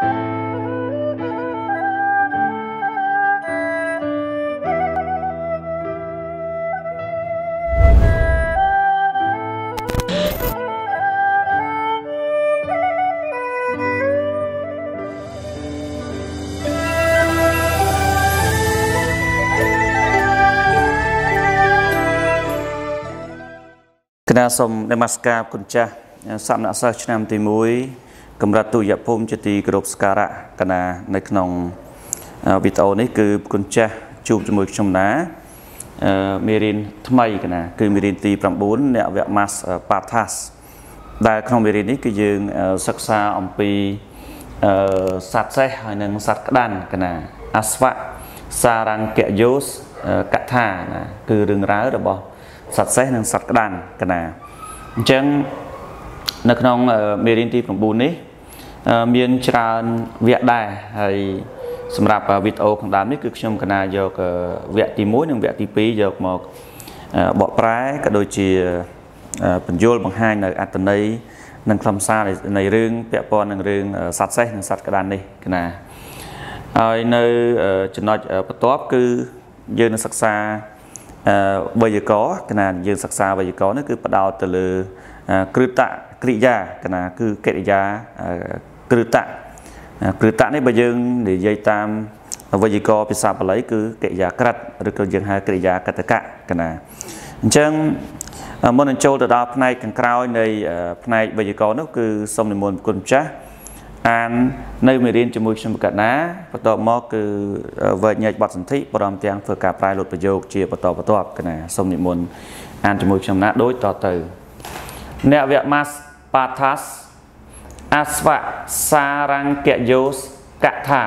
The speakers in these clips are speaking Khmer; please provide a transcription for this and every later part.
គណៈសូមនមស្ការគុណចាស់សម្មណសិស្សឆ្នាំទី1កម្រិតទុយភូមិជាទីគោរពសក្ការៈកណានៅក្នុងវីដេអូនេះ គឺគុណចាស់ជួបជាមួយខ្ញុំណាមេរៀនថ្មីកណាគឺមេរៀនទី9អ្នកវគ្គ Mass Pathas ដែលក្នុងមេរៀននេះគឺយើងសិក្សាអំពីសត្វសេះហើយនិងសត្វក្តានកណាអស្វៈសារង្គយោសកថាណាគឺរឿងរ៉ាវរបស់សត្វសេះនិងសត្វក្តានកណាអញ្ចឹងនៅក្នុងមេរៀនទី9នេះមានច្រើនវគ្គដែរហើយសម្រាប់វីដេអូខាងដើមនេះគឺខ្ញុំកណាយកវគ្គទី1និងវគ្គទី2យកមកបកប្រែក៏ដូចជាបញ្យលបង្ហាញនៅអត្តន័យនិងខ្លឹមសារនៃរឿងពាក់ព័ន្ធនឹងរឿងសត្វសេះនិងសត្វក្តាននេះកណាហើយនៅចំណុចបន្ទាប់គឺយើងនឹងសិក្សាវេយ្យាករណ៍កណាយើងសិក្សាវេយ្យាករណ៍នេះគឺផ្ដោតទៅលើក្រឹតតក្រិយា កណា គឺកិរិយាគ្រឹតៈគ្រឹតៈនេះបើយើងនិយាយតាមវិយករភាសាបាលីគឺកិរិយាក្រិតឬក៏យើងហៅកិរិយាកតកៈកណាអញ្ចឹងមុននឹងចូលទៅដល់ផ្នែកខាងក្រោយនៃផ្នែកវិយករនោះគឺសូមនិមន្តគុណម្ចាស់អាននៅមេរៀនជាមួយខ្ញុំកណាបន្ទាប់មក គឺវិញ្ញាចបទសន្ធិព្រមទាំងធ្វើការប្រែលុតប្រយោគជាបន្តបន្ទាប់កណាសូមនិមន្តអានជាមួយខ្ញុំណាដូចតទៅអ្នកវៈមាសបាថាសអស្វៈសារង្គយោសកថា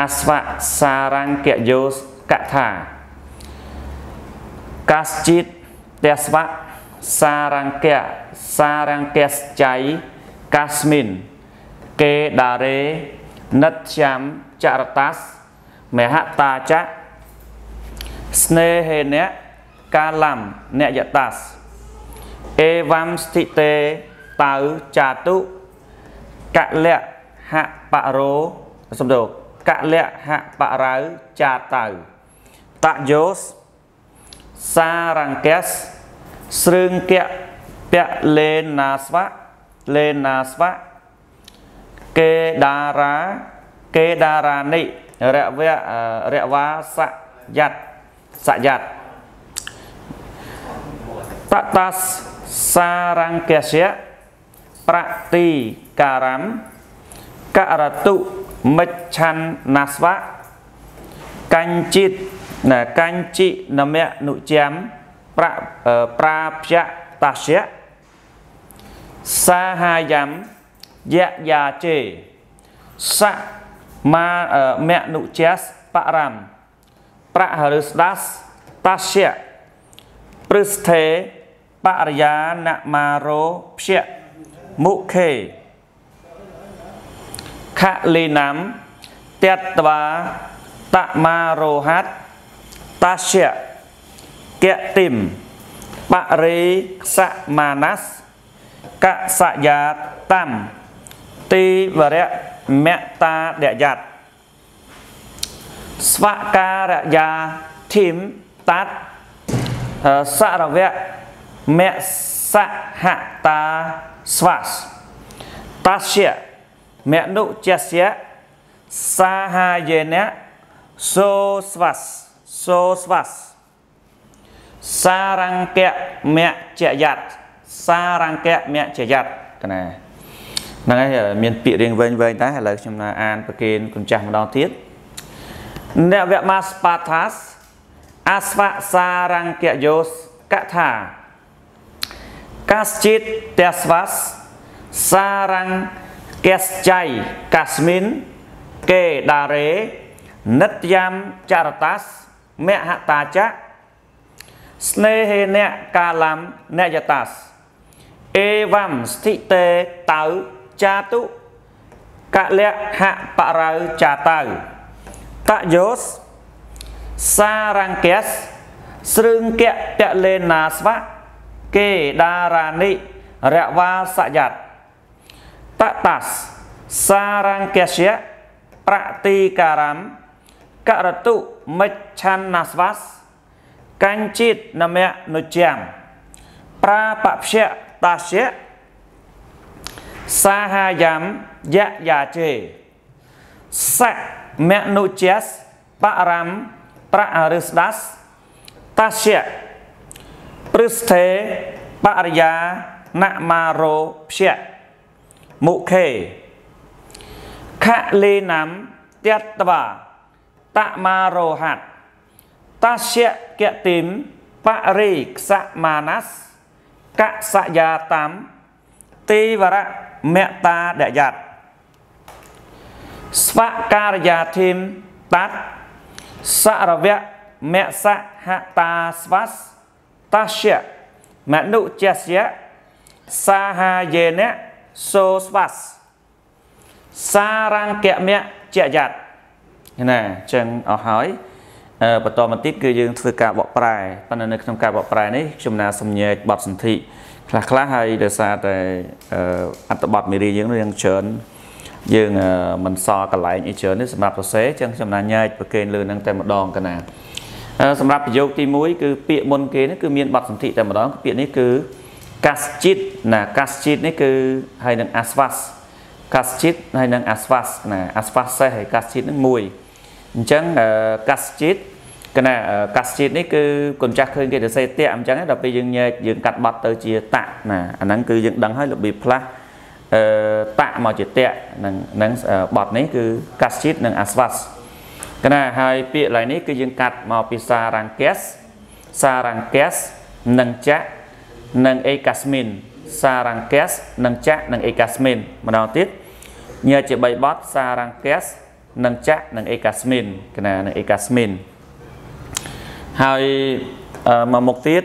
អស្វៈសារង្គយោសកថាកាសជីតទស្វៈសារង្គៈសារង្គស្ចៃកាស្មីនកេដារេនិតជាមចរតាសមហតាចៈស្នេហេនៈកាលំនយតាសអេវំស្ថិតេតៅចាតុកលៈហបរោសំដោកលៈហបរៅចាតៅតយោសសារង្គេសស្រឹងកៈពៈលេណាស្វៈលេណាស្វៈកេដារាកេដារានិរវៈរវៈសយ័តសយ័តតតាសារង្គេសយៈប្រតិការំករតុមិច្ឆានណាស្វៈកញ្ចិតណាកញ្ចិនមនុជាមប្រប្រាភៈតស្យសាហាយំយយាជេសមាមនុជាសបរំប្រហរិស្ដាសតស្យព្រឹស្ថេបរិយាណមារោភៈមុខេខលីណាំតតវាតមារោហតតាស្យកតិមបរិសមាណសកសយាតំទីវរៈមតាដយតស្វការយាធិមតតសរវៈមសហតា श्वास पाश्य मेनु चस्य साहाय्येन सो श्वास सो श्वास सारङ्क्य मच्ययत सारङ्क्य मच्ययत កណាហ្នឹងហើយមានពាក្យរៀងវែងវែងដែរឥឡូវខ្ញុំអានប្រគេនគុណចាស់ម្ដងទៀតអ្នកវមាស្បាថាសអស្វសារង្គយោកថាកាសជាតិទះស្វាសសារ៉ាំងកេសចៃកាស្មីនកេដារេនិត្យាមចរតាសមហតាចៈស្នេហេនៈកាលំនយតាសអេវំស្ថិតេតៅចាទុកលៈហបរៅចាតៅតយោសសារង្គេសស្រឹងកៈតលេណាស្វៈគេដារានិរវ៉ាសយ័តតតាសសារង្គស្យប្រតិការំករតុមិច្ឆានាស្វាសកញ្ជិតនមនុជាមប្រាបព្យតាស្យសាហាយំយយាជេសមនុជាសបរំប្រអរិស្ដាសតាស្យព្រឹស្ថេបរិយាណមារោភៈមុខេខលេណាំតតវាតមារោហតតស្យកតិមបរិក្សមាណស្សកសយាតំទេវរមតាដយតស្វការិយាធិមតតសរវៈមសហតាស្វស្សតស្យមនុជស្យសាហាយេនៈសូស្វាសសារង្គមៈជាយ័តណាអញ្ចឹងអស់ហើយបន្តមកទៀតគឺយើងធ្វើការបកប្រែប៉ុន្តែនៅក្នុងការបកប្រែនេះខ្ញុំណាសម្ញែកបទសន្ធិខ្លះខ្លះហើយដោយសារតែអត្តបទមេរៀនយើងនឹងច្រើនយើងមិនសល់កន្លែងអីច្រើននេះសម្រាប់សរសេរអញ្ចឹងខ្ញុំណាញែកប្រកេនលើនឹងតែម្ដងកណាសម្រាប់ប្រយោគទី1គឺពាក្យមុនគេនេះគឺមានបទសន្ធិតែម្ដងពាក្យនេះគឺកាសជាតិណាកាសជាតិនេះគឺហើយនឹងអាស្វាសកាសជាតិហើយនឹងអាស្វាសណាអាស្វាសសេះហើយកាសជាតិនឹងមួយអញ្ចឹងកាសជាតិកណាកាសជាតិនេះគឺកូនចាស់ឃើញគេទៅសេតៈអញ្ចឹងដល់ពេលយើងញែកយើងកាត់បត់ទៅជាតៈណាអាហ្នឹងគឺយើងដឹងហើយរបៀបផ្លាស់អឺតៈមកជាតៈនឹងនឹងបត់នេះគឺកាសជាតិនិងអាស្វាសកណាហើយពាក្យឡើយនេះគឺយើងកាត់មកពីសារ៉ាំងកេសសារ៉ាំងកេសនិងចាក់និងអេកាស្មីនសារ៉ាំងកេសនិងចាក់និងអេកាស្មីនម្ដងទៀតញើជា3បទសារ៉ាំងកេសនិងចាក់និងអេកាស្មីនកណានិងអេកាស្មីនហើយមកមុខទៀត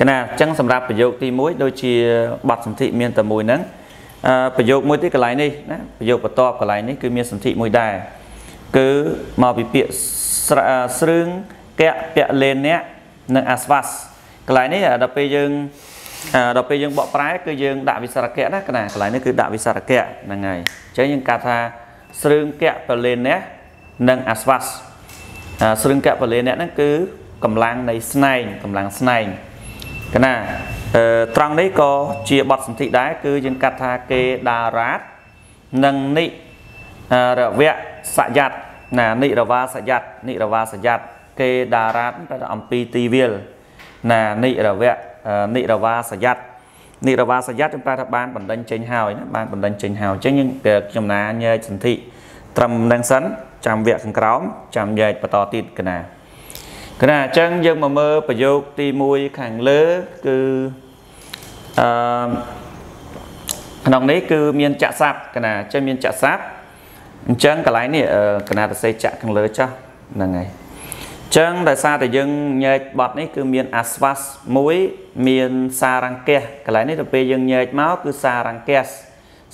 កណាអញ្ចឹងសម្រាប់ប្រយោគទី1ដូចជាបទសន្ធិមានតែមួយហ្នឹងប្រយោគមួយទៀតកន្លែងនេះណាប្រយោគបន្ទាប់កន្លែងនេះគឺមានសន្ធិមួយដែរគឺមកពីពាក្យស្រឿងកៈពៈលេនៈនិងអាស្វាសកន្លែងនេះដល់ពេលយើងដល់ពេលយើងបកប្រែ គឺយើងដាក់វិសារកៈណាកណាកន្លែងនេះគឺដាក់វិសារកៈហ្នឹងហើយអញ្ចឹងយើងកាត់ថាស្រឿងកៈពៈលេនៈនិងអាស្វាសស្រឿងកៈពៈលេនៈហ្នឹងគឺកម្លាំងនៃ ស្នែងកម្លាំងស្នែងកណាត្រង់នេះក៏ជាបទសន្ធិដែរគឺយើងកាត់ថាគេដារាតនិងនិរវៈសយ័តណានិរវាសយ័តនិរវាសយ័តគេដារាតអំពីទីវាលណានិរវៈនិរវាសយ័តនិរវាសយ័តខ្ញុំប្រែថាបានបណ្ដឹងចេញហើយណាបានបណ្ដឹងចេញហើយអញ្ចឹងយើងចំណាញែកសន្ធិត្រឹមនឹងសិនចាំវគ្គខាងក្រោមចាំញែកបន្តទៀតកណាកណាអញ្ចឹងយើងមកមើលប្រយោគទី1ខាងលើគឺអឺក្នុងនេះគឺមានចាក់ស័ព្ទកណាអញ្ចឹងមានចាក់ស័ព្ទអញ្ចឹងកន្លែងនេះកណាតសេចាក់ខាងលើចោះហ្នឹងហើយអញ្ចឹងដោយសារតែយើងញែកបត់នេះគឺមានអាស្វាសមួយមានសារង្គះកន្លែងនេះទៅពេលយើងញែកមកគឺសារង្គះ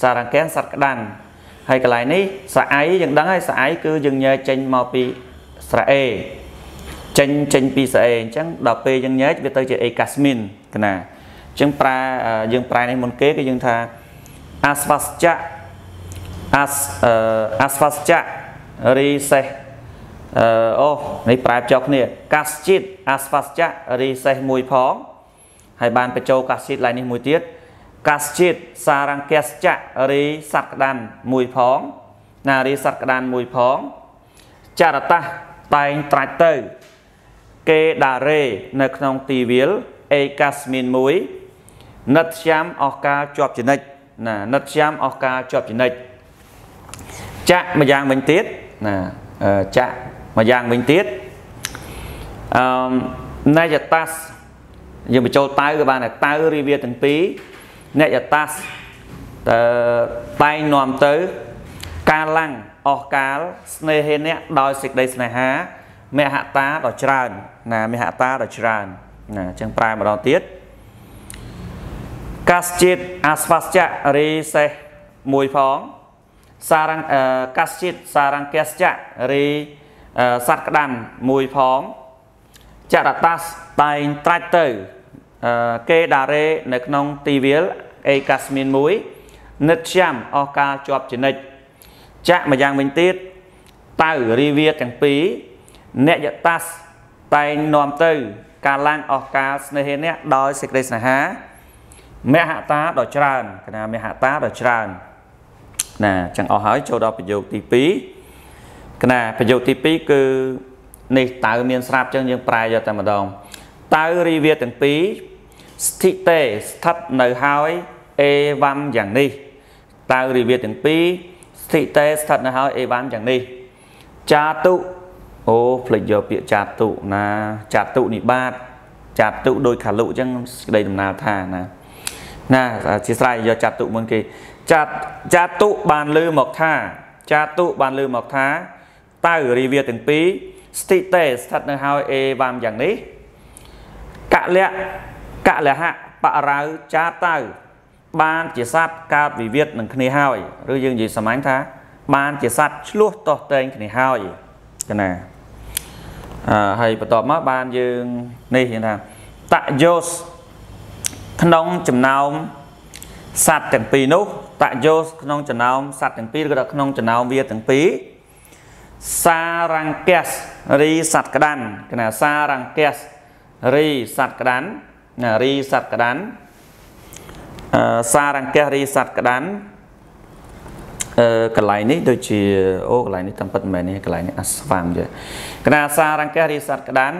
សារង្គះសត្វក្តាំងហើយកន្លែងនេះស្រអៃយើងដឹងហើយស្រអៃគឺយើងញែកចេញមកពីស្រអេចេញចេញពីស្រអេអញ្ចឹងដល់ពេលយើងញែកវាទៅជាអេកាស្មីនកណាអញ្ចឹងប្រែយើងប្រែនេះមុនគេគឺយើងថាអាស្វាសចៈអាសអាស្វាសចៈរីសេសអូនេះប្រែភ្ជាប់គ្នា កាសជាតិអាស្វាសចៈរីសេសមួយផងហើយបានបញ្ចូលកាសជាតិឡើងនេះមួយទៀតកាសជាតិសារង្គសចៈរីសក្តានមួយផងណារីសក្តានមួយផងចរតះតែងត្រាច់ទៅ គេដារេ នៅក្នុងទីវាលអេកាសមីន1និតស្យាមអស់ការជាប់ចនិចណានិតស្យាមអស់ការជាប់ចនិច្ចចាក់មួយយ៉ាងវិញទៀតណាចាក់មួយយ៉ាងវិញទៀតអឺ negatas យើងបញ្ចូលតៅក៏បានដែរតៅរីវាទាំងពីរ negatas តើតែងនាំទៅកាលាំងអស់កាលស្នេហេអ្នកដោយសេចក្តីស្នេហាមហតាដ៏ច្រើន ណាមហតាដ៏ច្រើនណាអញ្ចឹងប្រែម្ដងទៀតកាសជាតិអាស្វាស្ចៈរីសេះមួយផងសារ៉ាំងកាសជាតិសារ៉ាំងកាសចៈរីសត្វក្តាន់មួយផងចរតាសតែងត្រាច់ទៅគេដារេ នៅក្នុងទីវាលអេកាសមីន1និតជាមអស់ការជាប់ចនិច ចាក់មួយយ៉ាងវិញទៀតតៅរីវាទាំងពីរអ្នកយតាសតែងនាំទៅ ការឡើងអស់ការស្នេហ៍អ្នក ដោយសេចក្តីស្នេហាមហតាដ៏ច្រើនគណៈមហតាដ៏ច្រើនណាចឹងអស់ហើយចូលដល់ប្រយោគទី2កណាប្រយោគទី2គឺនេះតើមានស្រាប់ចឹងយើងប្រែយកតែម្ដងតើរីវាទាំងពីរស្ថិតេស្ថិតនៅហើយអេវ៉ាំយ៉ាងនេះតើរីវាទាំងពីរស្ថិតេស្ថិតនៅហើយអេវ៉ាំយ៉ាងនេះ ចាតុអូផ្លេចយកពាក្យចាតុណា ចាតុនិបាតចាតុដោយខាលុអញ្ចឹងសេចក្តីដំណាលថាណាណាអធិស្ស្រ័យយកចាតុមុនគេចាតចាតុបានលើមកថា ចាតុបានលើមកថា តៅរីវាទាំងពីរស្ថិតេស្ថិតនៅហើយអេវ៉ាំយ៉ាងនេះកលៈកលហៈបរាវចាតៅ បានជាសត្វកើតវិវាទនឹងគ្នាហើយឬយើងនិយាយសាមញ្ញថា បានជាសត្វឆ្លោះតោះតែងគ្នាហើយគណាអឺហើយបន្ទាប់មកបានយើងនេះគេថាតយោសក្នុងចំណោមសត្វទាំងពីរនោះតយោក្នុងចំណោមសត្វទាំងពីរឬក៏ក្នុងចំណោមវាទាំងពីរសារង្គសរីសត្វក្តាន់គណៈសារង្គសរីសត្វក្តាន់ណារីសត្វក្តាន់អឺសារង្គសរីសត្វក្តាន់អឺកន្លែងនេះដូចជាអូកន្លែងនេះតាមពិតមែននេះកន្លែងនេះអាស្វាមយើគណៈសារង្គសរីសត្វក្តាន់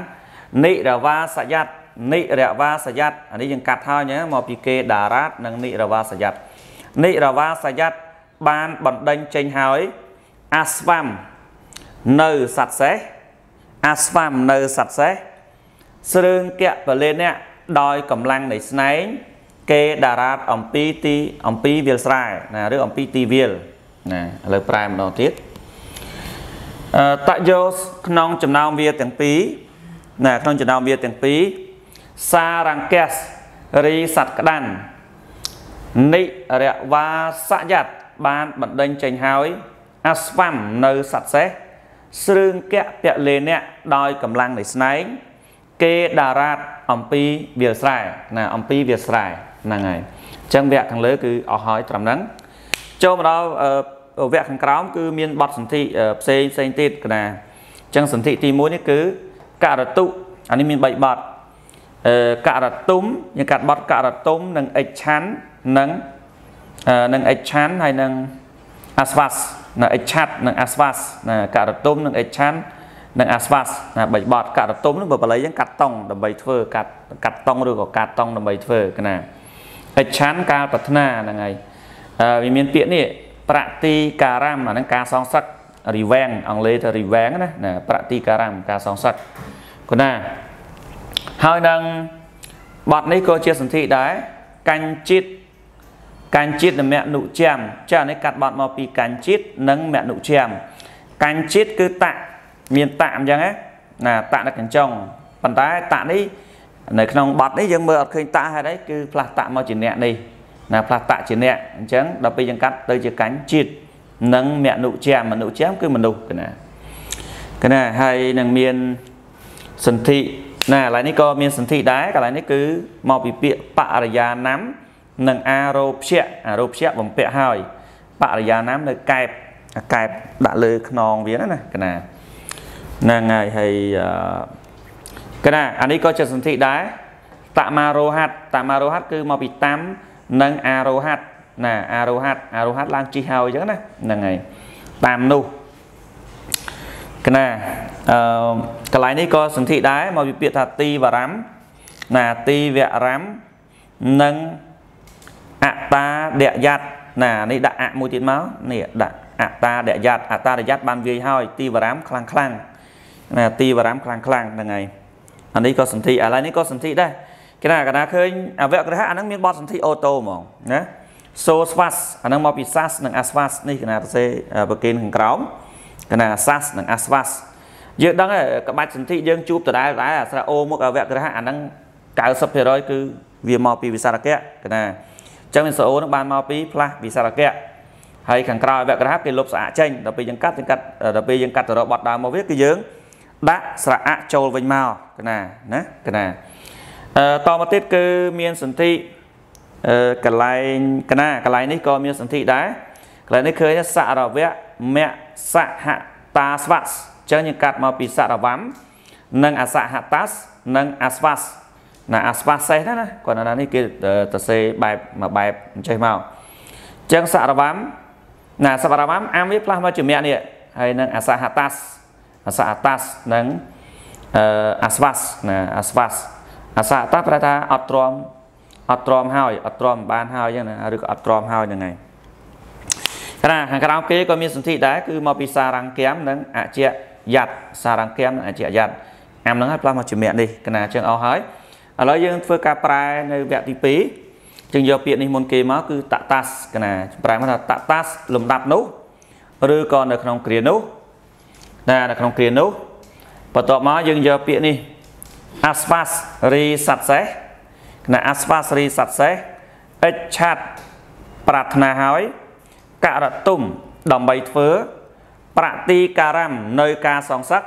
និរវាសយ័តនិរវាសយ័តអានេះយើងកាត់ហើយណាមកពីគេដារាតនិងនិរវាសយ័តនិរវាសយ័តបានបណ្ដេញចេញហើយ អាស្វំនៅសត្វសេះអាស្វំនៅសត្វសេះស្រឿងកៈបលេនៈដោយកម្លាំងនៃស្នែងគេដារាតអំពីទីអំពីវាលស្រែណាឬអំពីទីវាលណាឥឡូវប្រែម្ដងទៀតតយោក្នុងចំណោមវាទាំងពីរណាក្នុងចំណោមវាទាំងពីរសារង្គសរីសត្វក្តាន់និរវាសយ័តបានបណ្ដេញចេញហើយអាស្វំនៅសត្វសេះស្រឿងកៈពលេនៈដោយកម្លាំងនៃស្នែងគេដារាតអំពីវាលស្រែណា អំពីវាលស្រែហ្នឹងហើយអញ្ចឹងវគ្គខាងលើ គឺអស់ហើយត្រឹមហ្នឹងចូលមកដល់វគ្គខាងក្រោមគឺមានបទសន្ធិផ្សេងផ្សេងទៀតកណាអញ្ចឹងសន្ធិទី1នេះគឺករតុអានេះមាន3បទករតុំយើងកាត់បត់ករតុំនិងអិចឆាន់និងនិងអិចឆាន់ហើយនិងអាស្វាសណាអិចឆាត់និងអាស្វាសណាករតុំនិងអិចឆាន់និងអាស្វាសណាបីបត់ករតុំនឹងបើបល័យយើងកាត់តង់ដើម្បីធ្វើកាត់កាត់តង់ឬក៏កាត់តង់ដើម្បីធ្វើណាអិចឆាន់ការប្រាថ្នាហ្នឹងហើយវាមានពាក្យនេះប្រតិការមអាហ្នឹងការសងសឹក revenge អង់គ្លេសថា revenge ណាណាប្រតិការមការសងសឹកគណាហើយនឹងបទនេះក៏ជាសន្ធិដែរកញ្ចិតកញ្ចិតនិងមនុជាមចានេះកាត់បទមកពីកញ្ចិតនិងមនុជាមកញ្ចិតគឺតៈមានតៈអញ្ចឹងណាតៈនៅកញ្ចុងប៉ុន្តែតៈនេះនៅក្នុងបទនេះយើងមើលអត់ឃើញតៈហេតុអីគឺផ្លាស់តៈមកជាអ្នកនេះណាផ្លាស់តៈជាអ្នកអញ្ចឹងដល់ពេលយើងកាត់ទៅជាកញ្ចិតនិងមនុជាមមនុជាមគឺមនុស្សកណាកណាហើយនឹងមានសន្ធិណាឥឡូវនេះក៏មានសន្ធិដែរកន្លែងនេះគឺមកពីពាក្យបរិយាណាំនិងអារោភៈអារោភៈបំពាក់ហើយបរិយាណាំនៅកែបកែបដាក់លើខ្នងវាណាកណាហ្នឹងហើយហើយកណាអានេះក៏ជាសន្ធិដែរតមារោហតតមារោហត គឺមកពីតាំនិងអារោហតណាអារោហតអារោហតឡើងជីហើយអញ្ចឹងណាហ្នឹងហើយតាមនោះកណាអឺកន្លែងនេះក៏សន្ធិដែរមកពីពាក្យថាទីវរំណាទីវរំនិងអតាដយ័តណានេះដាក់អមួយទៀតមកនេះដាក់អតាដយ័តអតាដយ័តបានវាយហើយ ទីវរំខ្លាំងខ្លាំងណាទីវរំខ្លាំងខ្លាំងហ្នឹងហើយអានេះក៏សន្ធិឥឡូវនេះក៏សន្ធិដែរគេណាកណាឃើញអវក្រហៈអាហ្នឹងមានបទសន្ធិអូតូហ្មងណាសូស្វាសអាហ្នឹងមកពីសាសនិងអាស្វាសនេះកណារសេប្រគេនខាងក្រោមកណាសាសនិងអាស្វាសយើងដឹងក្បាច់សន្ធិយើងជួបដដែលដែរអាស្រៈអូមុខអវក្រហៈអាហ្នឹង90%គឺវាមកពីវិសារកៈកណាអញ្ចឹងវិសារអូនឹងបានមកពីផ្លាស់វិសារកៈហើយខាងក្រៅអវក្រហៈគេលុបស្អាតចេញដល់ពេលយើងកាត់យើងកាត់ដល់ពេលយើងកាត់ទៅរបត់ដើមមកវាគឺយើង ដាក់ស្រៈចូលវិញមកកណាណាកណាអឺតមកទៀតគឺមានសន្ធិកលែងកណាកលែងនេះក៏មានសន្ធិដែរកលែងនេះឃើញសរវៈមៈសហតាស្វាសអញ្ចឹងយើងកាត់មកពីសរវំនិងអសហតាសនិងអស្វាសណាអស្វាសេះណាណាគាត់ណានេះគេសរសេរបែបមួយបែបអញ្ចេះមកអញ្ចឹងសរវំណាសរវំអាមវាផ្លាស់មកជាមៈនេះហើយនឹងអសហតាសអសហតាសនិងអឺអស្វាសណាអស្វាសអសហតាប្រែថាអត់ទ្រាំអត់ទ្រាំហើយអត់ទ្រាំបានហើយអញ្ចឹងណាឬក៏អត់ទ្រាំហើយហ្នឹងឯងខណៈខាងក្រៅគេក៏មានសន្ធិដែរគឺមកពីសារង្គមនិងអជ្ជយ័តសារង្គមនិងអជ្ជយ័តអាមហ្នឹងហើយផ្លាស់មកជាមគ្គនេះគណៈចឹងអស់ហើយឥឡូវយើងធ្វើការប្រែ នៅវគ្គទី2យើងយកពាក្យនេះមុនគេមកគឺតតាសគណៈប្រែមកថាតតាសលំដាប់នោះឬក៏នៅក្នុងគ្រានោះណានៅក្នុងគ្រានោះបន្ទាប់មកយើងយកពាក្យនេះ asphas ri satse គណៈ asphas ri satse អិច្ឆាត់ប្រាថ្នាហើយករតុំដើម្បីធ្វើ ប្រតិការមនៅការសងសឹក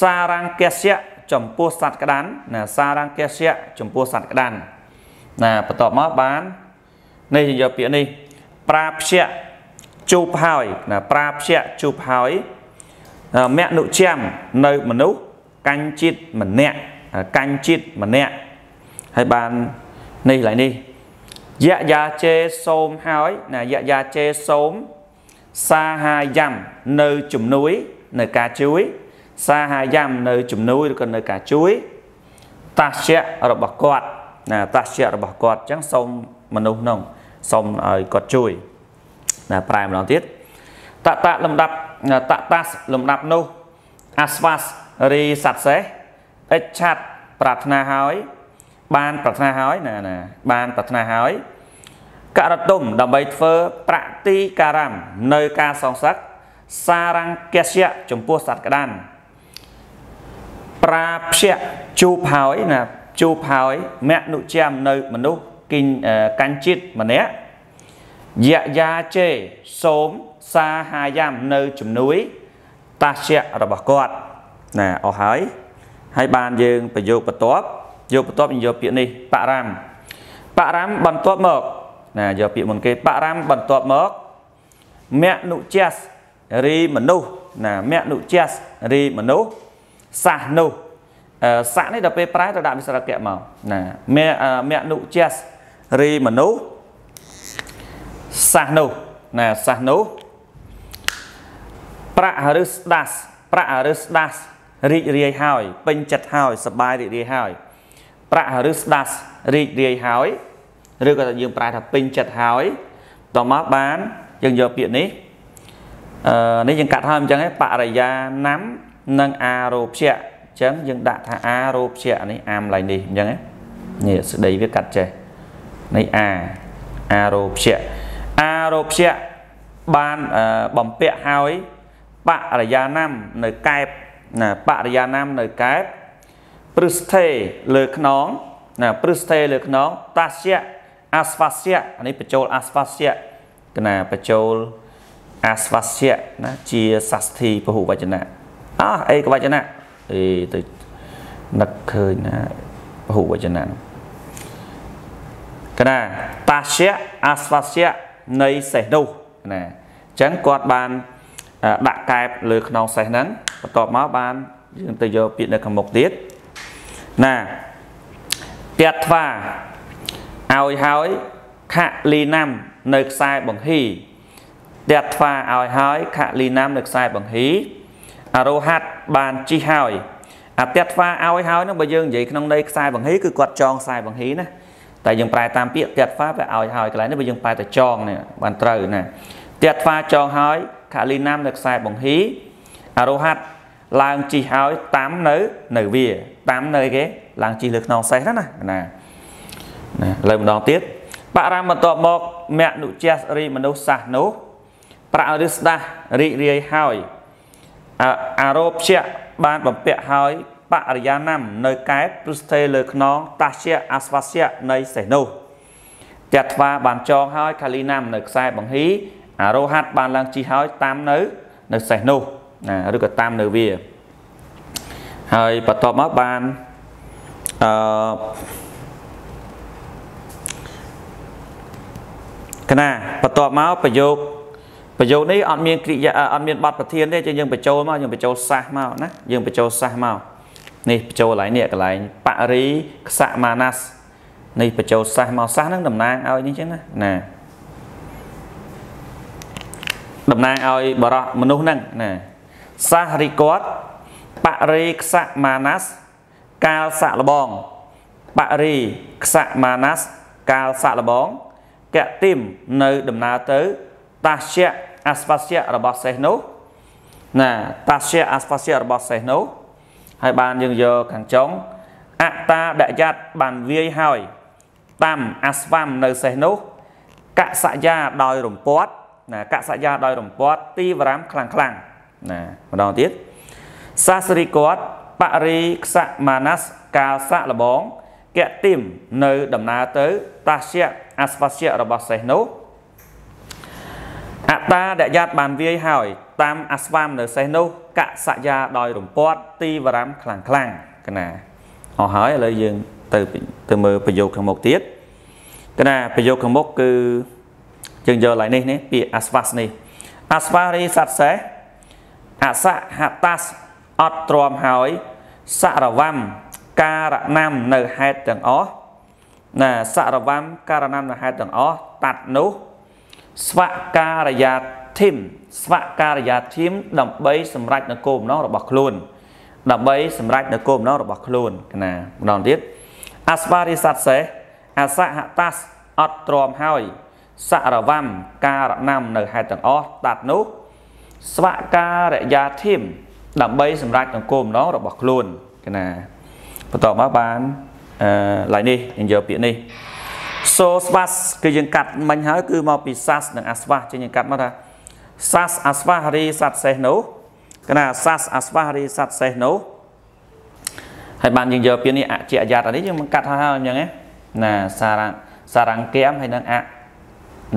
សារង្គស្យចំពោះសត្វក្តានណាសារង្គស្យចំពោះសត្វក្តានណាបន្ទាប់មកបាននេះយើងយកពាក្យនេះប្រាព្យជូបហើយណាប្រាព្យជូបហើយមនុជាមនៅមនុស្សកញ្ជិតម្នាក់កញ្ជិតម្នាក់ហើយបាននេះឡើយនេះយៈយាជេសូមហើយណាយៈយាជេសូមសាហាយំនៅជំនួយនៅការជួយ សាហាយំនៅជំនួយឬក៏នៅការជួយ តាស្យៈរបស់គាត់ណាតាស្យៈរបស់គាត់អញ្ចឹងសូមមនុស្សនោះសូមឲ្យគាត់ជួយណាប្រែម្ដងទៀតតតលំដាប់តតាសលំដាប់នោះអាស្វាសរីសັດសេះអិច្ឆាត់ប្រាថ្នាហើយបានប្រាថ្នាហើយណាណាបានប្រាថ្នាហើយករតុំដើម្បីធ្វើ ប្រតិការំនៅការសងសឹកសារង្គកស្យៈចំពោះសត្វក្តានប្រាព្យជូបហើយណាជូបហើយមនុជាមនៅ មនុស្សគិញកញ្ជាតិម្នាក់យៈយាជេសូមសាហាយាមនៅជំនួយ តាស្យៈរបស់គាត់ណាអស់ហើយហើយបានយើងប្រយោគបន្ទាប់យកបន្ទាប់យកពាក្យនេះបរាមបរាមបន្ទាប់មកណាយកពាក្យមុនគេបរាមបន្ទាប់មកមនុជាសរីមនុស្សណាមនុជាសរីមនុស្សសាសនោះសាក់នេះដល់ពេលប្រែទៅដាក់វិសរកៈមកណាមនុជាសរីមនុស្សសាសនោះណាសាសនោះប្រហរិស្ដាសប្រហរិស្ដាសរីករាយហើយពេញចិត្តហើយសប្បាយរីករាយហើយប្រាក់ឬស្ដាស់រីករាយហើយឬក៏យើងប្រែថាពេញចិត្តហើយតមកបានយើងយកពាក្យនេះអឺនេះយើងកាត់ហើយអញ្ចឹងបរិយាណាំនិងអារោភៈអញ្ចឹងយើងដាក់ថាអារោភៈនេះអាមឡៃនេះអញ្ចឹងនេះស្ដីវាកាត់ចេះនេះអាអារោភៈអារោភៈបានបំពាក់ហើយបរិយាណាំនៅកែបណាបរិយាណាំនៅកែបព្រឹស្ថេលើខ្នងណាព្រឹស្ថេលើខ្នង តាស្យៈអាស្វាស្យៈអានេះបញ្ចូលអាស្វាស្យៈកណាបញ្ចូលអាស្វាស្យៈណាជាសាស្ធីពហុវចនៈអោះអេកវចនៈអេទៅនឹកឃើញណាពហុវចនៈកណាតាស្យៈអាស្វាស្យៈនៃសេះនោះណាអញ្ចឹងគាត់បានដាក់កែបលើខ្នងសេះហ្នឹងបន្ទាប់មកបានយើងទៅយកពាក្យនៅខាងមុខទៀតណាពាត់ថ្វាឲ្យហើយខលីណាំនៅខ្សែបង្ហីពាត់ថ្វាឲ្យហើយខលីណាំនៅខ្សែបង្ហី អរោហັດបានជីហើយអាពាត់ថ្វាឲ្យហើយនឹងបើយើងនិយាយក្នុងន័យខ្សែបង្ហីគឺគាត់ចងខ្សែបង្ហីណាតែយើងប្រែតាមពាក្យពាត់ថ្វាវាឲ្យហើយកន្លែងនេះបើយើងប្រែតែចងនេះបានត្រូវណាពាត់ថ្វាចងហើយខលីណាំនៅខ្សែបង្ហី អរោហັດឡើងជីហើយតាមនៅនៅវាតាំនៅគេឡើងជិះលើខ្នងសេះហ្នឹងណាណាណាឥឡូវម្ដងទៀតបរាមបន្ទាប់មកមនុជះរីមនុស្សសាសនោះប្រាក់ឬស្ដាស់រីករាយហើយអារោបជាបានបំពាក់ហើយបរិយាណាំនៅកែបព្រឹស្ថេលើខ្នង តាជាអស្វាស្យនៃសេះនោះតែថ្វាបានចងហើយខាលីណាំនៅខ្សែបង្ហីអារោហាត់បានឡើងជីហើយតាមនៅនៅសេះនោះណាឬក៏តាមនៅវាហើយបន្ទាប់មកបានអឺកណាបន្ទាប់មកប្រយោគប្រយោគនេះអត់មានគ្រិយាអត់មានបទប្រធានទេជាងយើងបញ្ចូលមកយើងបញ្ចូលសាសមកណាយើងបញ្ចូលសាសមកនេះបញ្ចូលកន្លែងនេះកន្លែងបរិខ្សមាណាសនេះបញ្ចូលសាសមកសាសហ្នឹងតំណាងឲ្យនេះចឹងណាណាតំណាងឲ្យបរោះមនុស្សហ្នឹងណាសាសរីគាត់បរិខ្សមាណាសកាលសៈលបងបរិខ្សមាណាសកាលសៈលបងកតិមនៅដំណើរទៅតាស្យអស្វស្យរបស់សេះនោះណាតាស្យអស្វស្យរបស់សេះនោះហើយបានយើងយកខាងចុងអតាដយ័តបានវាយហើយតាមអស្វមនៅសេះនោះកសយាដោយរំពាត់ណាកសយាដោយរំពាត់ទីវរំខ្លាំងខ្លាំងណាម្ដងទៀតសាស្រីគាត់បរិខ្សមាណសកាលស័កលបងកតិមនៅដំណើរទៅតាស្យអស្វស្យរបស់សេះនោះអតាដយ័តបានវាយហើយ តាមអស្វាមនៅសេះនោះកសយាដោយរំពាត់ ទីវរំខ្លាំងខ្លាំងកណាអស់ហើយឥឡូវយើងទៅទៅមើលប្រយោគខាងមុខទៀតកណាប្រយោគខាងមុខគឺយើងយកឡើយនេះនេះពាក្យអស្វាសនេះអស្វារីសັດសេះអសហតាសអត់ទ្រាំហើយសរវំការណាំនៅហេតុទាំងអស់ណាសរវំការណាំនៅហេតុទាំងអស់តាត់នោះ ស្វការយាធិមស្វការយាធិមដើម្បីសម្រេចនគរបំណងរបស់ខ្លួនដើម្បីសម្រេចនគរបំណងរបស់ខ្លួនកណាម្ដងទៀតអស្វារិស័តសេះអសហតាសអត់ទ្រាំហើយសរវំការណាំនៅហេតុទាំងអស់តាត់នោះ ស្វការយាធិមដើម្បីសម្រេចនគោលបំណងរបស់ខ្លួនណាបន្តមកបានអឺឡើយនេះយើងយកពាក្យនេះសូស្វាសគឺយើងកាត់មិញហើយគឺមកពីសាសនិងអាស្វាសជាងយើងកាត់មកថាសាសអាស្វាសរីសត្វសេះនោះកណាសាសអាស្វាសរីសត្វសេះនោះហើយបានយើងយកពាក្យនេះអជាអាយតនេះយើងមិនកាត់ហើយអញ្ចឹងណាសារសារង្គមហើយនឹងអ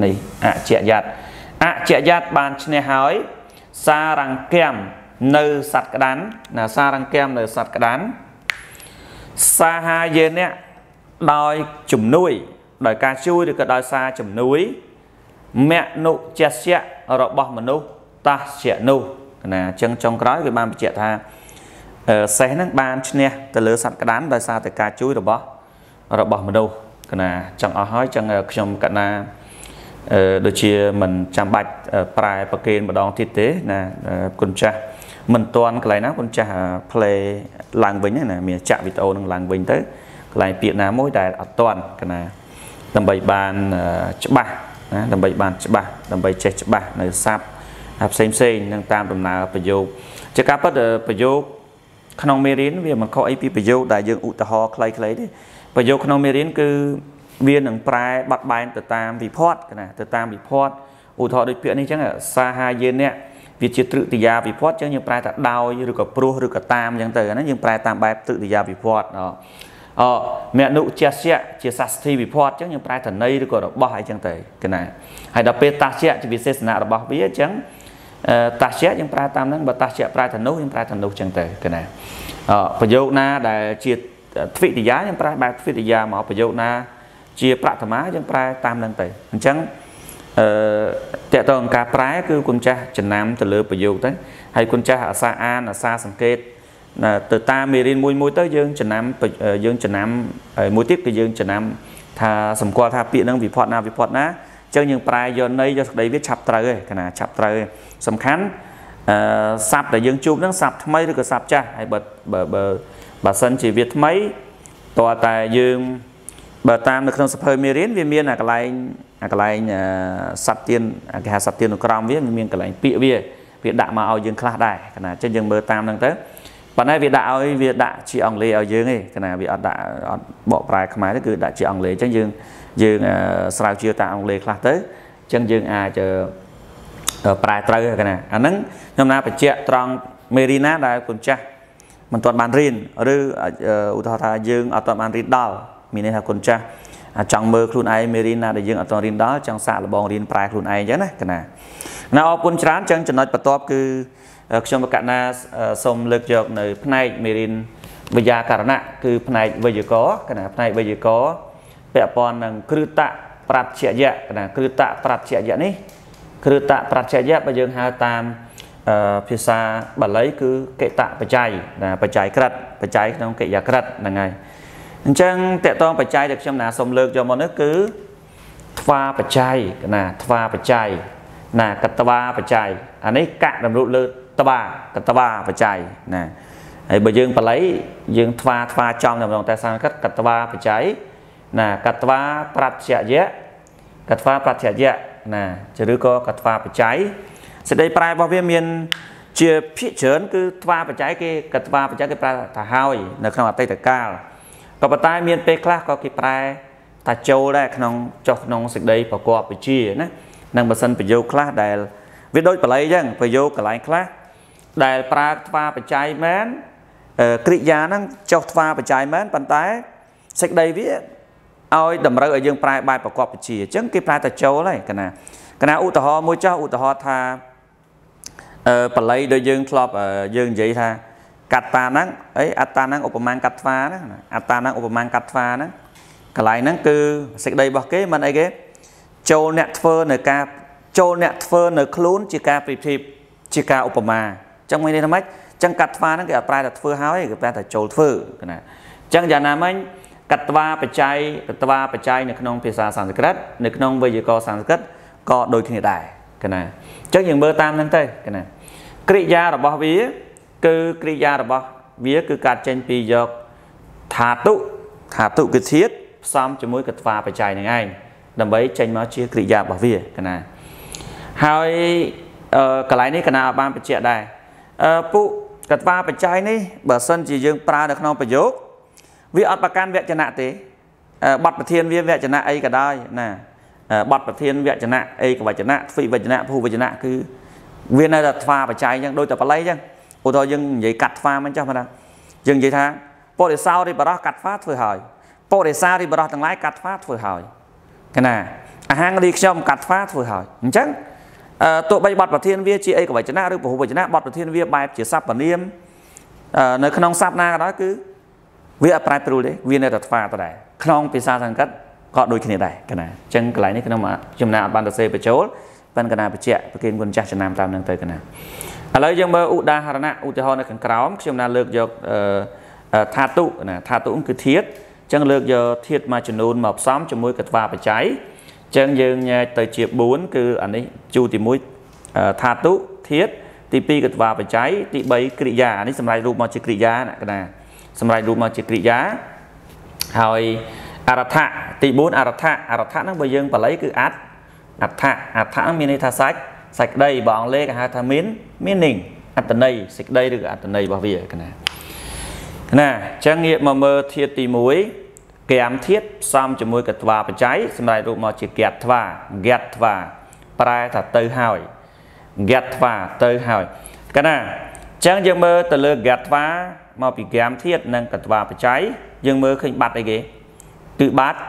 នេះអជាអាយតអជាអាយតបានឈ្នះហើយសារង្គមនៅសត្វក្តានណាសារង្គមនៅសត្វក្តានសាហាយេនៈដោយជំនួយដោយ ការជួយឬក៏ដោយសារជំនួយមនុជស្សៈរបស់មនុស្សតាស្យនោះណាអញ្ចឹងចុងក្រោយគេបានបញ្ជាក់ថាសេះហ្នឹងបានឈ្នះទៅលើសត្វក្តានដោយសារតែការជួយរបស់របស់មនុស្សកណាចង់អស់ហើយចឹងខ្ញុំកណាដូចជាមិនចាំបាច់ប្រែប្រគេនម្ដងទៀតទេណាគុណចាស់មិនតន់កន្លែងណាកូនចាស់ play ឡើងវិញណាមានចាក់វីដេអូនឹងឡើងវិញទៅកន្លែងពាក្យណាមួយដែលអត់តន់កណាដើម្បីបាន ច្បាស់ណាដើម្បីបានច្បាស់ដើម្បីចេះច្បាស់នៅស័ព្ទផ្សេងផ្សេងនឹងតាមដំណើរប្រយោគជាការពិតប្រយោគក្នុងមេរៀនវាមិនខុសអីពីប្រយោគដែលយើងឧទាហរណ៍ខ្លីៗទេប្រយោគក្នុងមេរៀនគឺវានឹងប្រែបត់បែនទៅតាមវិភ័តណាទៅតាមវិភ័តឧទាហរណ៍ដូចពាក្យនេះអញ្ចឹងសាហាយេនៈវាជាទ្រឹតិយាវិភ័តចឹងយើងប្រែថាដោយឬក៏ព្រោះឬក៏តាមចឹងទៅអាហ្នឹងយើងប្រែ តាមបែបទ្រឹតិយាវិភ័តអអមនុជាស្យជាសាស្ត្រីវិភ័តចឹងយើងប្រែថានៃឬក៏របស់អីចឹងទៅគណាហើយដល់ពេលតាស្យជាវិសេសនៈរបស់វាចឹងតាស្យយើងប្រែតាមហ្នឹងបើតាស្យប្រែថានោះយើងប្រែថានោះចឹងទៅគណាប្រយោគណាដែលជាទ្វិតិយាយើងប្រែបែបទ្វិតិយាមកប្រយោគណាជាប្រតមាយើងប្រែតាមហ្នឹងទៅអញ្ចឹងអឺតកតងការប្រែគឺគុណចាស់ចំណាំទៅលើប្រយោគទៅហើយគុណចាស់អាសាអានអាសាសង្កេតទៅតាមមេរៀនមួយមួយទៅយើងចំណាំយើងចំណាំហើយមួយទៀតគឺយើងចំណាំថាសម្គាល់ថាពាក្យហ្នឹងវិផតណាវិផតណាអញ្ចឹងយើងប្រែយកន័យយកសក្តីវាឆាប់ត្រូវឯងកណាឆាប់ត្រូវឯងសំខាន់អឺសັບដែលយើងជួបហ្នឹងសັບថ្មីឬក៏សັບចាស់ហើយបើបើបើសិនជាវាថ្មីតើតែយើងបើតាមនៅក្នុងសភើមេរៀនវាមានអាកន្លែងអាកន្លែងសັບទៀនគេហៅសັບទៀនក្នុងក្រមវាមានកន្លែងពាកវាវាដាក់មកឲ្យយើងខ្លះដែរគណៈចឹងយើងមើលតាមហ្នឹងទៅប៉ុន្តែវាដាក់ឲ្យវាដាក់ជាអង់គ្លេសឲ្យយើងឯងគណៈវាអត់ដាក់អត់បកប្រែខ្មែរទេគឺដាក់ជាអង់គ្លេសចឹងយើងយើងស្រាវជ្រាវតាមអង់គ្លេសខ្លះទៅចឹងយើងអាចប្រែត្រូវគណៈអាហ្នឹងខ្ញុំណាបញ្ជាក់ត្រង់មេរីណាដែលគុណចាស់មិនទាន់បានរៀនឬឧទាហរណ៍ថាយើងអត់ទាន់បានរៀនដល់មានន័យថាគុណចាស់ចង់មើលខ្លួនឯងមេរៀនណាដែលយើងអត់ទាន់រៀនដល់ចង់សាកល្បងរៀនប្រែខ្លួនឯងអញ្ចឹងណាកណាណាអរគុណច្រើនអញ្ចឹងចំណុចបន្ទាប់គឺខ្ញុំបកណាសូមលើកយកនៅផ្នែកមេរៀនវិយាករណៈគឺផ្នែកវេយ្យាករកណាផ្នែកវេយ្យាករពាក់ព័ន្ធនឹងគ្រឹតៈប្រាជ្ញយៈកណាគ្រឹតៈប្រាជ្ញយៈនេះគ្រឹតៈប្រាជ្ញយៈបើយើងហៅតាមភាសាបាលី គឺកិតៈបច្ច័យណាបច្ច័យក្រិតបច្ច័យក្នុងកិយាក្រិតហ្នឹងហើយអញ្ចឹងតកតងបច្ច័យដែលខ្ញុំណាសូមលើកយកមកនេះគឺថ្វាបច្ច័យណាថ្វាបច្ច័យណាកតវាបច្ច័យអានេះកៈរំលោភលើតវាកតវាបច្ច័យណាហើយបើយើងបល័យយើងថ្វាថ្វាចំតែម្ដងតែសំស្ក្រឹតកតវាបច្ច័យណា កតវាប្រតិយៈកតវាប្រតិយៈណាឬក៏កតវាបច្ច័យសេចក្តីប្រែរបស់វាមានជាភាគច្រើនគឺថ្វាបច្ច័យគេកតវាបច្ច័យគេប្រើថាហើយនៅក្នុងអតីតកាលក៏ប៉ុន្តែមានពេលខ្លះក៏គេប្រែតាចូលដែរក្នុងចុះក្នុងសេចក្តីប្រកបវិជាណានឹងបើសិនប្រយោគខ្លះដែលវាដូចបល័យអញ្ចឹងប្រយោគកន្លែងខ្លះដែល ប្រើថ្វាបច្ច័យមែនក្រិយាហ្នឹងចុះថ្វាបច្ច័យមែនប៉ុន្តែសេចក្តីវាឲ្យតម្រូវឲ្យយើង ប្រែបែបប្រកបវិជាអញ្ចឹងគេប្រែតាចូលហើយកណាកណាឧទាហរណ៍មួយចោះឧទាហរណ៍ថាបល័យដូចយើងធ្លាប់យើងនិយាយថាកត្តាហ្នឹងអីអត្តាហ្នឹងឧបមាកត្តាណាអត្តាហ្នឹងឧបមាកត្តាហ្នឹងកន្លែងហ្នឹងគឺសេចក្តីរបស់គេមិនអីគេចូលអ្នកធ្វើនៅការចូលអ្នកធ្វើនៅខ្លួនជាការប្រៀបធៀបជាការឧបមាអញ្ចឹងមានន័យថាម៉េចអញ្ចឹងកត្តាហ្នឹងគេអត់ប្រែថាធ្វើហើយគេប្រែថាចូលធ្វើណាអញ្ចឹងយ៉ាងណាមិញកត្តាបច្ច័យកត្តាបច្ច័យនៅក្នុងភាសាសំស្ក្រឹតនៅក្នុងវេយ្យាករណ៍សំស្ក្រឹតក៏ដូចគ្នាដែរណាអញ្ចឹងយើងមើលតាមហ្នឹងទៅណាក្រិយារបស់វាគឺគ្រិយារបស់ វាគឺកើតចេញពីយកថាតុថាតុគឺធាតផ្សំជាមួយកត្វាបច្ច័យនឹងឯងដើម្បីចេញមកជាគ្រិយារបស់វាកណាហើយកន្លែងនេះកណាបានបញ្ជាក់ដែរអឺពុកត្វាបច្ច័យនេះបើសិនជាយើងប្រើនៅក្នុងប្រយោគវាអត់ប្រកាន់វចនៈទេបទប្រធាន វាវចនៈអីក៏ដោយណាបទប្រធានវចនៈអេកវចនៈទ្វិវចនៈភូវចនៈគឺវានៅតែថ្វាបច្ច័យអញ្ចឹងដូចតែបល័យអញ្ចឹងឧទាហរណ៍យើងនិយាយកាត់ថ្វាមិនចាស់បងប្អូនយើងនិយាយថាបរិសោរិបរោះកាត់ថ្វាធ្វើហើយបរិសារិបរោះទាំងឡាយកាត់ថ្វាធ្វើហើយ កណាអាហាងរីខ្ញុំកាត់ថ្វាធ្វើហើយអញ្ចឹងទោះបីបទប្រធានវាជាឯកវចនៈឬពហុវចនៈបទប្រធានវាបែបជាសព្វនាមនៅ ក្នុងសព្ទណាក៏ដោយគឺវាអត់ប្រែប្រួលទេវានៅតែថ្វាដដែលក្នុងភាសាសំស្ក្រឹតក៏ដូចគ្នាដែរកណាអញ្ចឹងកន្លែងនេះខ្ញុំចំណាអត់បានទៅសេបញ្ចូលប៉ុន្តែកណាបច្ចៈប្រគិនគុណចាស់ចំណាំតាមនឹងទៅកណាឥឡូវយើងមើលឧទាហរណៈឧទាហរណ៍នៅខាងក្រោមខ្ញុំណាលើកយកថាតុណាថាតុគឺធាតអញ្ចឹងលើកយកធាតមួយចំនួនមកផ្សំជាមួយកត្វាបច្ច័យអញ្ចឹងយើងញែកទៅជា4គឺអានេះជួរទី1ថាតុធាតទី2កត្វាបច្ច័យទី3គ្រិយានេះសម្រាប់រូបមកជាគ្រិយាណាកណាសម្រាប់រូបមកជាគ្រិយាហើយអរថៈទី4អរថៈអរថៈហ្នឹងបើយើងបល័យគឺអត្តអត្ថៈអត្ថៈហ្នឹងមានន័យថាសាច់សេចក្តីបើអង់គ្លេសគេហៅថាមាន meaning អត្ថន័យសេចក្តីឬក៏អត្ថន័យរបស់វាកណាកណាអញ្ចឹងងាកមកមើលធាតុទី1ក្រាមធាតុផ្សំជាមួយកត្វាបច្ច័យសម្រាប់រូបមកជាក្រាតធ្វាក្រាតធ្វាប្រែថាទៅហើយក្រាតធ្វាទៅហើយកណាអញ្ចឹងយើងមើលទៅលើក្រាតធ្វាមកពីក្រាមធាតុនិងកត្វាបច្ច័យយើងមើលឃើញបាត់អីគេគឺបាត់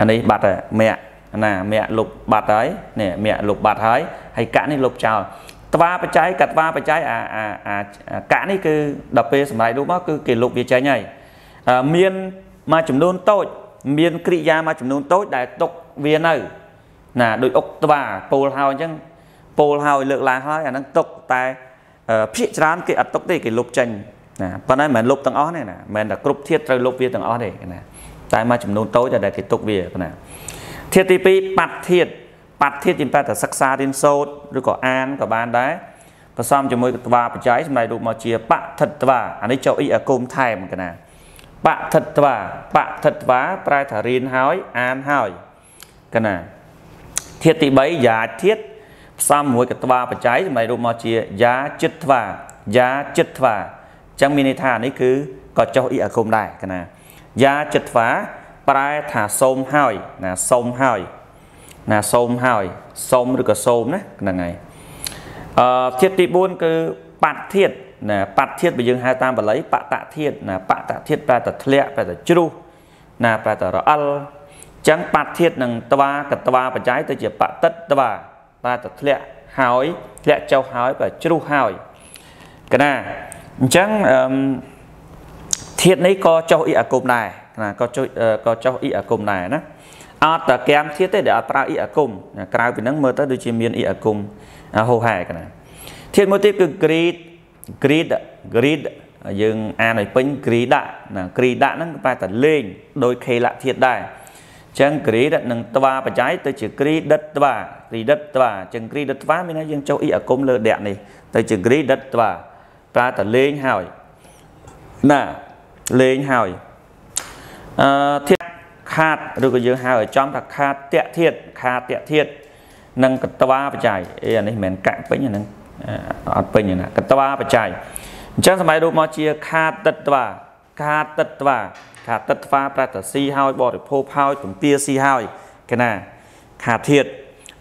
អានេះបាត់តែមគ្គណាមគ្គលុបបាត់ហើយនេះមគ្គលុបបាត់ហើយហើយកៈនេះលុបចោលត្វាបច្ច័យកត្វាបច្ច័យអាអាអាកៈនេះគឺដល់ពេលសម្រេចរូបមកគឺគេលុបវាចេញហើយមានមួយចំនួនតូច មានគ្រិយាមួយចំនួនតូច ដែលຕົកវានៅ ណាដោយអុកត្វាពោលហើយអញ្ចឹងពោលហើយលើកឡើងហើយអាហ្នឹងຕົកតែភាកច្រើនគេអត់ຕົកទេគេលុបចេញណាប៉ុន្តែមិនមែនលុបទាំងអស់ទេណាមិនមែនតែគ្រប់ធាតត្រូវលុបវាទាំងអស់ទេណាតែមួយចំនួនតូចដែលគេຕົកវាណាធាតុទី2បាត់ធាតុបាត់ធាតុជាប្រតែសិក្សារៀនសូត្រឬក៏អានក៏បានដែរผสมជាមួយកត្វាបច្ច័យសម្ដែងរូបមកជាបឋិត្វាអានេះចូលអ៊ីអាគមថែមកណាបឋិត្វាបឋិត្វា ប្រែថារៀនហើយអានហើយកណាធាតុទី3យ៉ាធាតុផ្សំមួយកត្វាបច្ច័យសម្ដែងរូបមកជាយ៉ាចិត្តត្វាយ៉ាចិត្តត្វាអញ្ចឹងមានន័យថានេះគឺក៏ចុះអ៊ីអាគមដែរកណាយ៉ាចិត្តត្វាប្រែថាសូមហើយណាសូមហើយណាសូមហើយសូមឬក៏សូមណាហ្នឹងហើយអឺធាតុទី4គឺបាត់ធាតុណាបាត់ធាតុបើយើងហៅតាមបាលីបតធាតុណាបតធាតុប្រែតែធ្លាក់ប្រែតែជ្រុះណាប្រែតែរអិលចឹងបាត់ធាតុនឹងត្វាកត្វាបច្ច័យទៅជាបតិតត្វាប្រែតែធ្លាក់ហើយធ្លាក់ចុះហើយប្រែជ្រុះហើយកណាអញ្ចឹងអឺធាតុនេះក៏ចុះអ៊ីអាគមដែរណាក៏ចុះក៏ចុះអ៊ីអាគុំដែរណាអត់តកាមធាតទេដែលអត់ប្រើអ៊ីអាគុំក្រៅពីហ្នឹងមើលទៅដូចជាមានអ៊ីអាគុំហូហែកណាធាតមួយទៀតគឺ greed greed greed យើងអានឲ្យពេញ greed ដាក់ណា greed ដាក់ហ្នឹងបែរតែលេងដោយខេលៈធាត ដែរចឹង credit នឹងត្បាបច្ច័យទៅជា credit ត្បា credit ត្បាចឹង credit ត្បាមានន័យយើងចុះអ៊ីអាគុំលើដាក់នេះទៅជា credit ត្បាប្រើតែលេងហើយណាលេងហើយអឺធាតខាតឬក៏យើងហៅឲ្យចំថាខាតតៈធាតខាតៈធាតនិងកត្វាបច្ច័យអេអា នេះមិនមែនកៈពេញអានឹងអត់ពេញណា កត្វាបច្ច័យអញ្ចឹងសម័យរូបមកជា ខាតតិត្វា ខាតតិត្វាខាតតិត្វាប្រតស៊ីហើយបរិភោគហើយពំពាស៊ីហើយកណាខាធាត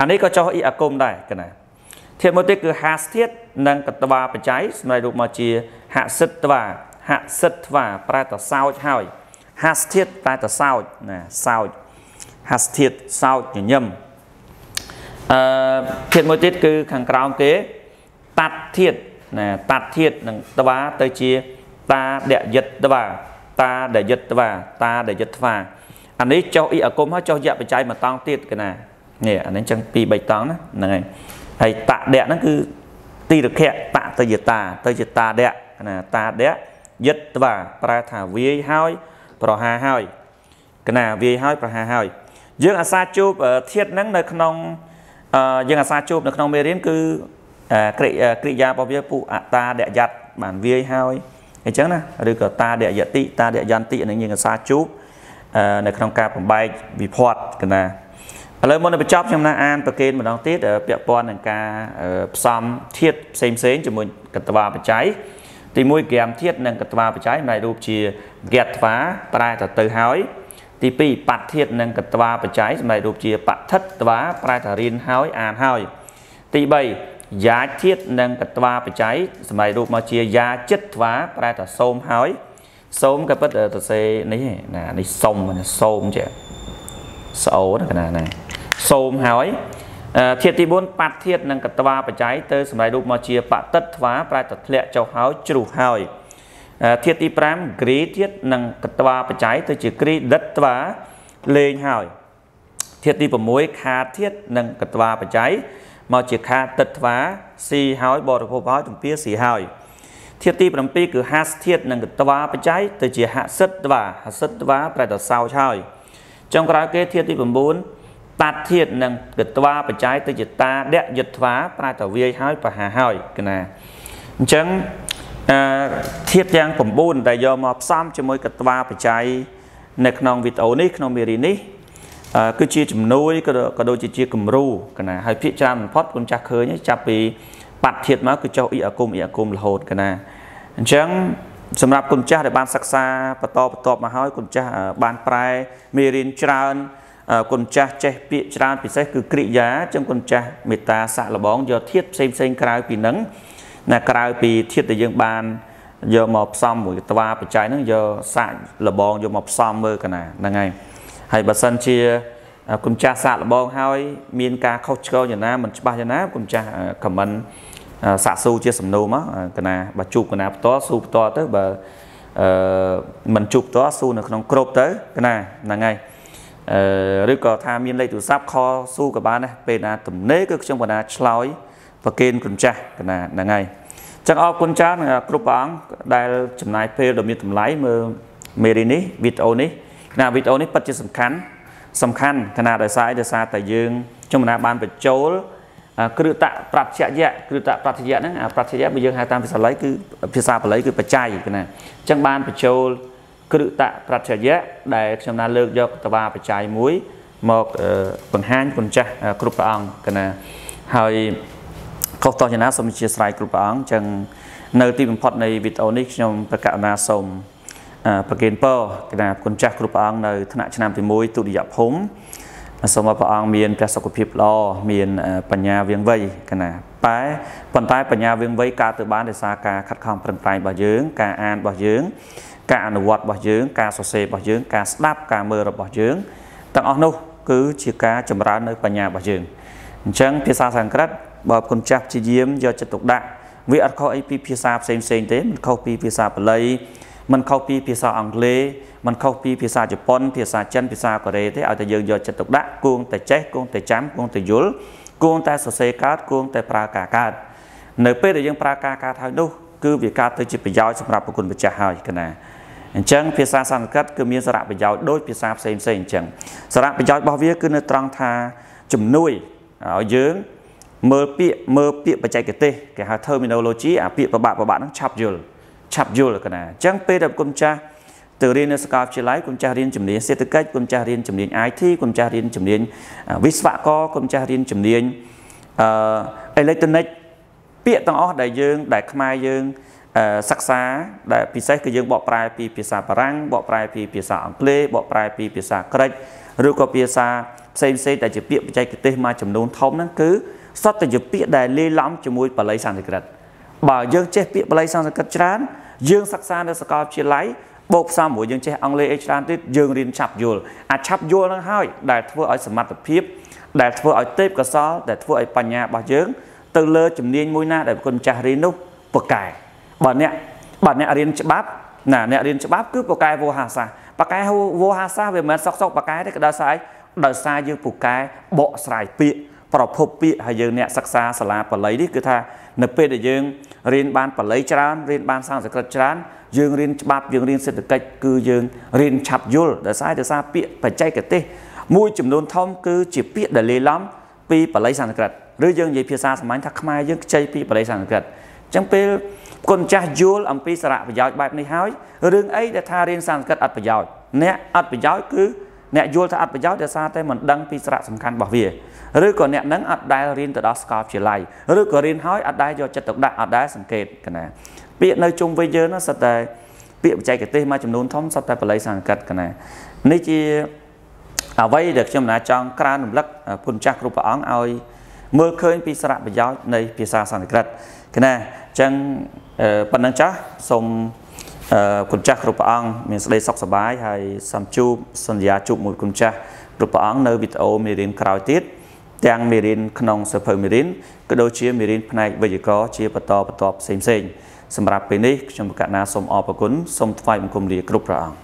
អានេះក៏ចោះអ៊ីអាគុំដែរកណាធាតមួយទៀតគឺហាសធាតនិងកត្វាបច្ច័យសម្រាប់រូបមកជាហសិត្វាហសិត្វា ប្រតសោចហើយហាសធាតតែតសោចណាសោចហាសធាតសោចញញឹមអឺធាតមួយទៀតគឺខាងក្រោមគេតាត់ធាតណាតាត់ធាតនឹងតវាទៅជាតាដយិតតវាតាដយិតតវាតាដយិតតវាអានេះចោះអ៊ីអគុំហើយចោះយៈបច្ច័យមួយតង់ទៀតកណានេះអានេះចឹង2 3តង់ណាហ្នឹងហើយហើយតៈដៈហ្នឹងគឺទីរខៈតៈទៅជាតាទៅជាតាដៈណាតាដៈយិតតវាប្រែថាវាយហើយប្រហាហើយកណាវាយហើយ ប្រហាហើយយើង អាសាជួបធាតហ្នឹងនៅក្នុងយើងអាសាជួបនៅក្នុងមេរៀនគឺក្រិក្រិយារបស់វាពុអតាដយ័តបានវាយហើយអញ្ចឹងណាឬក៏តាដយតិតាដយន្តិហ្នឹងយើងអាសាជួបនៅក្នុងការបំបែកវិភ័តកណាឥឡូវមុននឹងបញ្ចប់ខ្ញុំណាអានប្រកេនម្ដងទៀតពាក់ព័ន្ធនឹងការផ្សំធាតផ្សេងផ្សេងជាមួយកតវាបច្ច័យទី1ក្រាមធាតុនិងកត្វាបច្ច័យនៃរូបជាកត្វាប្រែទៅទៅហើយទី2បាត់ធាតុនិងកត្វាបច្ច័យសម្រាប់រូបជាបឋិត្វាប្រែថារៀនហើយអានហើយទី3យ៉ាធាតុនិងកត្វាបច្ច័យសម្រាប់រូបមកជាយ៉ាចិត្តត្វាប្រែថាសូមហើយសូមក៏ពិតទៅសេនេះណានេះសូមសូមចេះស្អូណាណាសូមហើយធាតុទី4ប៉ាត់ធាតុនិងកត្វាបច្ច័យទៅសម្ដែងរូបមកជាបតិតថ្វាប្រែតធ្លាក់ចុះហើយជ្រុះហើយធាតុទី5គ្រីធាតុនិងកត្វាបច្ច័យទៅជាគ្រីដិតថ្វាលេងហើយធាតុទី6ខាធាតុនិងកត្វាបច្ច័យមកជាខាតិតថ្វាស៊ីហើយបរិភោគហើយទំពាស៊ីហើយធាតុទី7គឺហាសធាតុនិងកត្វាបច្ច័យទៅជាហសិតថ្វាហសិតថ្វាប្រែតសោចហើយចុងក្រោយគេធាតុទី9តតធាតនឹងកត្វាបច្ច័យទៅជាតាដយត្វាប្រែតវាយហើយបហាហើយកណាអញ្ចឹងអឺធាតយ៉ាង9ដែលយកមកផ្សំជាមួយកត្វាបច្ច័យនៅក្នុងវីដេអូនេះក្នុងមេរៀននេះ គឺជាជំនួយក៏ដូចជាគំរូកណាហើយភាកច្រើនបំផុតគុំចាស់ឃើញចាប់ពីបាត់ធាតមកគឺចុះអ៊ីអាគុំអ៊ីអាគុំរហូតកណាអញ្ចឹងសម្រាប់គុំចាស់ដែលបានសិក្សាបន្តបន្តមកហើយគុំចាស់បានប្រែមេរៀនច្រើនគុណចាស់ចេះពាក្យច្រើនពិសេសគឺក្រិយាចឹងគុណចាស់មេត្តាសាក់លបងយកធាតផ្សេងផ្សេងក្រៅពីនឹងណាក្រៅពីធាតដែលយើង បានយកមកផ្សំមួយត្វាបច្ច័យហ្នឹងយកសាក់លបងយកមកផ្សំមើលកណាហ្នឹងហើយហើយបើសិនជាគុំចាស់សាក់លបងហើយ មានការខុសឆ្គងយ៉ាងណាមិនច្បាស់យ៉ាងណាគុំចាស់ខមមិនសាក់ស៊ូជា សំណូមកកណាបើជួបកណាផ្ទាល់ស៊ូផ្ទាល់ទៅបើអឺមិនជួបផ្ទាល់ស៊ូនៅក្នុងក្របទៅកណាហ្នឹងហើយឬក៏ថាមានលេខទូរស័ព្ទខសួរក៏បានដែរពេលណាទំនេរគឺខ្ញុំបណ្ណាឆ្លើយប្រកេនគុណចាស់កណាហ្នឹងហើយចឹងអរគុណច្រើនគ្រប់ព្រះអង្គដែល ចំណាយពេលដ៏មានតម្លៃមើលមេរីនេះវីដេអូនេះ ណាវីដេអូនេះពិតជាសំខាន់សំខាន់គណៈដោយសារដោយសារតែយើងខ្ញុំណាបានបញ្ចូលគ្រឹតប្រតិយៈគ្រឹតប្រតិយៈហ្នឹងប្រតិយៈបើយើងហៅតាមភាសាបាលីគឺភាសាបាលីគឺបច្ច័យគណៈអញ្ចឹងបានបញ្ចូលគ្រឹតៈប្រច្ចយៈដែលខ្ញុំបានលើកយកតវាបច្ច័យមួយ មកបង្ហាញគុណចាស់គ្រប់ព្រះអង្គកណាហើយខុសតោះចំណាសូមអធិស្ឋានគ្រប់ព្រះអង្គចឹងនៅទីបំផុត នៃវីដេអូនេះខ្ញុំប្រកាសណាសូមប្រគិនពរកណាគុណចាស់គ្រប់ព្រះអង្គនៅថ្នាក់ឆ្នាំទី1ទុតិយភូមិសូមឲ្យព្រះអង្គមានព្រះសុខភាពល្អមានបញ្ញាវៀងវៃកណាតែប៉ុន្តែបញ្ញាវៀងវៃកើតទៅបានដោយសារការខិតខំប្រឹងប្រែងរបស់យើង ការអានរបស់យើងការអនុវត្តរបស់យើង ការសរសេររបស់យើង ការស្ដាប់ការមើលរបស់យើងទាំងអស់នោះ គឺជាការចម្រើននៅបញ្ញារបស់យើងអញ្ចឹងភាសាសំស្ក្រឹតបើគុណចាស់ព្យាយាមយកចិត្តទុកដាក់ វាអត់ខុសអីពីភាសាផ្សេងផ្សេងទេមិនខុសពីភាសាបាលីមិនខុសពីភាសាអង់គ្លេសមិនខុសពីភាសាជប៉ុនភាសាចិនភាសាកូរ៉េទេឲ្យតែយើងយកចិត្តទុកដាក់គួងតែចេះគួងតែចាំគួងតែយល់គួងតែសរសេរកើតគួងតែប្រើការកើតនៅ ពេលដែលយើងប្រើការកើតហើយនោះគឺវាកើតទៅជាប្រយោជន៍សម្រាប់ប្រគុណម្ចាស់ហើយកណាអញ្ចឹងភាសាសំស្ក្រឹតគឺមានសារៈប្រយោជន៍ដូចភាសាផ្សេងផ្សេងអញ្ចឹងសារៈប្រយោជន៍របស់វាគឺនៅត្រង់ថាជំនួយឲ្យយើងមើលពាក្យមើលពាក្យបច្ចេកទេសគេហៅ terminology អាពាក្យប្របាក់ប្របាក់ហ្នឹងឆាប់យល់ឆាប់យល់កណាអញ្ចឹងពេលដែលគុំចាស់ទៅរៀននៅសាកលវិទ្យាល័យគុំចាស់រៀនជំនាញសេដ្ឋកិច្ចគុំចាស់រៀនជំនាញ IT គុំចាស់រៀនជំនាញវិស្វករគុំចាស់រៀនជំនាញអឺអេឡិចត្រូនិកពាក្យទាំងអស់ដែលយើង ដែលខ្មែរយើងសិក្សាដែលពិសេសគឺយើងបកប្រែពីភាសាបារាំងបកប្រែពីភាសាអង់គ្លេសបកប្រែពីភាសាក្រិចឬក៏ភាសាផ្សេងផ្សេងដែលជាពាក្យបច្ចេកទេសមួយចំនួនធំហ្នឹងគឺសត្វតែជាពាក្យដែលលេឡំជាមួយបាលីសំស្ក្រឹតបើយើងចេះពាក្យបាលីសំស្ក្រឹតច្រើនយើងសិក្សានៅសាកលវិទ្យាល័យបូកផ្សំមួយយើងចេះអង់គ្លេសអីច្រើនទៀតយើងរៀនឆាប់យល់អាឆាប់យល់ហ្នឹងហើយដែលធ្វើឲ្យសមត្ថភាពដែលធ្វើឲ្យទេពកោសលដែលធ្វើឲ្យបញ្ញារបស់យើងទៅលើជំនាញមួយណា ដែលគុណម្ចាស់រៀននោះប្រកែកបើអ្នកបើអ្នករៀនច្បាប់ណាអ្នករៀនច្បាប់គឺប្រកែវោហាសាបកែវោហាសាវាមិនមែនសក់សក់បកែទេគឺដោយសារដោយសារយើងពូកែបកស្រាយពាក្យប្រភពពាក្យហើយយើងអ្នកសិក្សាសាលាបាលីនេះគឺថានៅពេលដែលយើងរៀនបានបាលីច្រើនរៀនបានសំស្ក្រឹតច្រើនយើងរៀនច្បាប់យើងរៀនសេដ្ឋកិច្ចគឺយើងរៀនឆាប់យល់ដោយសារដោយសារពាក្យបច្ចេកទេសមួយចំនួនធំគឺជាពាក្យដែលលេឡំពីបាលីសំស្ក្រឹតឬយើងនិយាយភាសាសាមញ្ញថាខ្មែរយើងខ្ចីពីបាលីសំស្ក្រឹតអញ្ចឹងពេលគុណចាស់យល់អំពីសារៈប្រយោជន៍បែបនេះហើយរឿងអីដែលថារៀនសំស្ក្រឹតអត់ប្រយោជន៍អ្នកអត់ប្រយោជន៍គឺអ្នកយល់ថាអត់ប្រយោជន៍ដោយសារតែមិនដឹងពីសារៈសំខាន់របស់វា ឬក៏អ្នកនឹងអត់ដែលរៀនទៅដល់សកលវិទ្យាល័យឬក៏រៀនហើយអត់ដែលយកចិត្តទុកដាក់អត់ដែលសង្កេតកណាពាក្យនៅជុំវិញយើងនោះសិតតែពាក្យបច្ចេកទេសមួយចំនួនធំសិតតែបល័យសំស្ក្រឹតកណានេះជាអ្វីដែលខ្ញុំណាចង់ក្រើនរំលឹកគុណចាស់គ្រប់ព្រះអង្គឲ្យមើលឃើញពីសារៈប្រយោជន៍នៃភាសាសំស្ក្រឹតកណាអញ្ចឹងប៉ុណ្ណឹងចាស់សូមគុណចាស់គ្រប់ព្រះអង្គមានសេចក្តីសុខសប្បាយហើយសូមជួបសន្យាជួបមួយគុណចាស់គ្រប់ព្រះអង្គនៅវីដេអូមេរៀនក្រោយទៀតទាំងមេរៀនក្នុងសិភៅមេរៀនក៏ដូចជាមេរៀនផ្នែកវិទ្យាករជាបន្តបន្តផ្សេងផ្សេងសម្រាប់ពេលនេះខ្ញុំបកណាសូមអរគុណសូមថ្វាយបង្គំលាគ្រប់ព្រះអង្គ